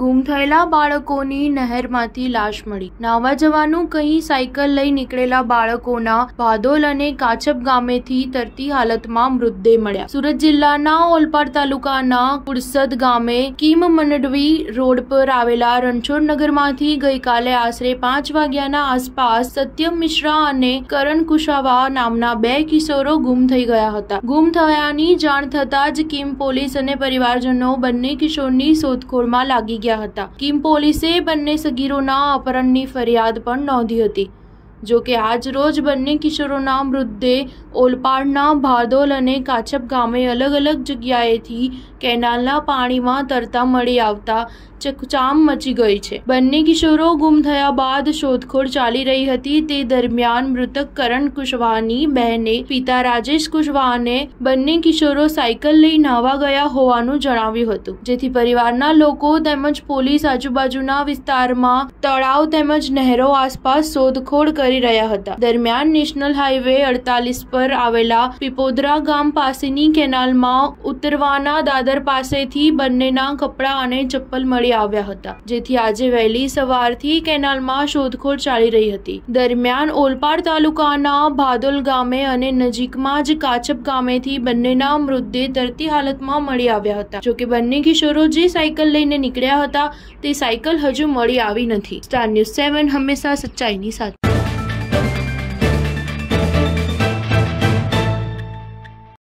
ગુમ થયેલા બાળકોની નહેરમાંથી લાશ મળી નાવા જવાનું કહી સાયકલ લઈ નીકળેલા બાળકોના ભાદોલ અને કાછપ ગામેથી તરતી હાલતમાં મૃતદેહ મળ્યા સુરત જિલ્લાના ઓલપાડ તાલુકાના કુરસદ ગામે કિમ મંડવી રોડ પર આવેલા રણછોડનગરમાંથી ગઈકાલે આશરે પાંચ વાગ્યાના આસપાસ સત્યમ મિશ્રા અને કરણ કુશાવા નામના બે કિશોરો ગુમ થઈ ગયા હતા ગુમ થયાની જાણ થતાં જ કિમ પોલીસ અને પરિવારજનો બંને કિશોરની શોધખોળમાં લાગી ગયા ગયા હતા કિમ પોલીસે બંને સગીરોના અપહરણની ફરિયાદ પણ નોંધી હતી જો કે આજ રોજ બંને કિશોરોના મૃતદેહ ઓલપાડના ભાદોલ અને કાછપ ગામે અલગ અલગ જગ્યાએથી કેનાલના પાણીમાં તરતા મળી આવતા ચકચામ મચી ગઈ છે બંને કિશોરો ગુમ થયા બાદ શોધખોળ ચાલી રહી હતી તે દરમિયાન મૃતક કરણ કુશવાહની બહેને પિતા રાજેશ કુશવાહને બંને કિશોરો સાયકલ લઈ નાહવા ગયા હોવાનું જણાવ્યું હતું જેથી પરિવારના લોકો તેમજ પોલીસ આજુબાજુના વિસ્તારમાં તળાવ તેમજ નહેરો આસપાસ શોધખોળ કરી કરી રહ્યા હતા દરમિયાન નેશનલ હાઈવે અડતાલીસ પર આવેલા પીપોદરા ગામ પાસેની કેનાલમાં ઉતરવાના દાદર પાસેથી બંનેના કપડાં અને ચપ્પલ મળી આવ્યા હતા જેથી આજે વહેલી સવારથી કેનાલમાં શોધખોળ ચાલી રહી હતી દરમિયાન ઓલપાડ તાલુકાના ભાદોલ ગામે અને નજીકમાં જ કાચપ ગામેથી બંનેના મૃતદેહ તરતી હાલતમાં મળી આવ્યા હતા જોકે બંને કિશોરો જે સાયકલ લઈને નીકળ્યા હતા તે સાયકલ હજુ મળી આવી નથી સ્ટાર ન્યૂઝ સેવન હંમેશા સચ્ચાઈની સાથે